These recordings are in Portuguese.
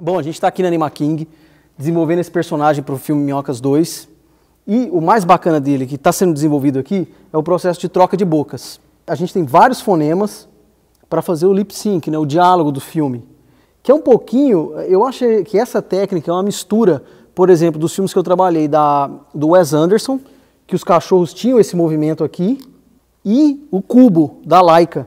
Bom, a gente está aqui na Anima King, desenvolvendo esse personagem para o filme Minhocas 2. E o mais bacana dele, que está sendo desenvolvido aqui, é o processo de troca de bocas. A gente tem vários fonemas para fazer o lip sync, né, o diálogo do filme. Que é um pouquinho, eu acho que essa técnica é uma mistura, por exemplo, dos filmes que eu trabalhei da, do Wes Anderson, que os cachorros tinham esse movimento aqui, e o cubo da Laika,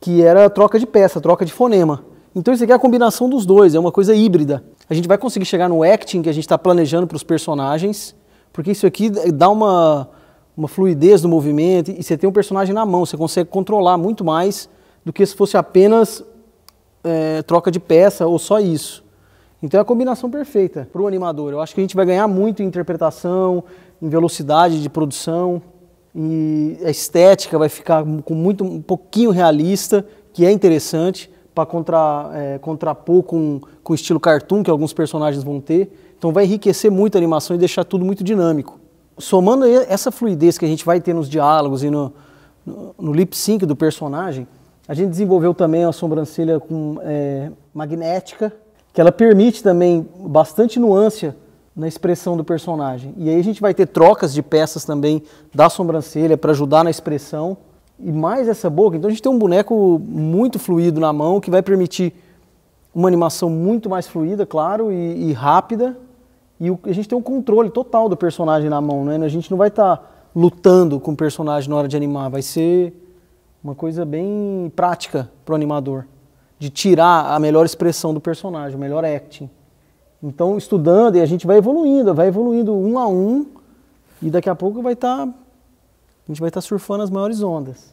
que era troca de peça, troca de fonema. Então isso aqui é a combinação dos dois, é uma coisa híbrida. A gente vai conseguir chegar no acting que a gente está planejando para os personagens, porque isso aqui dá uma, uma fluidez no movimento e você tem um personagem na mão, você consegue controlar muito mais do que se fosse apenas é, troca de peça ou só isso. Então é a combinação perfeita para o animador. Eu acho que a gente vai ganhar muito em interpretação, em velocidade de produção e a estética vai ficar com muito um pouquinho realista, que é interessante para contra, é, contrapor com, com o estilo cartoon que alguns personagens vão ter. Então vai enriquecer muito a animação e deixar tudo muito dinâmico. Somando essa fluidez que a gente vai ter nos diálogos e no, no, no lip sync do personagem, a gente desenvolveu também a sobrancelha com, é, magnética, que ela permite também bastante nuância na expressão do personagem. E aí a gente vai ter trocas de peças também da sobrancelha para ajudar na expressão e mais essa boca. Então a gente tem um boneco muito fluido na mão que vai permitir uma animação muito mais fluida, claro, e, e rápida. E o, a gente tem um controle total do personagem na mão, né? A gente não vai estar tá lutando com o personagem na hora de animar, vai ser uma coisa bem prática para o animador, de tirar a melhor expressão do personagem, o melhor acting. Então, estudando, e a gente vai evoluindo, vai evoluindo um a um, e daqui a pouco vai estar tá a gente vai estar tá surfando as maiores ondas.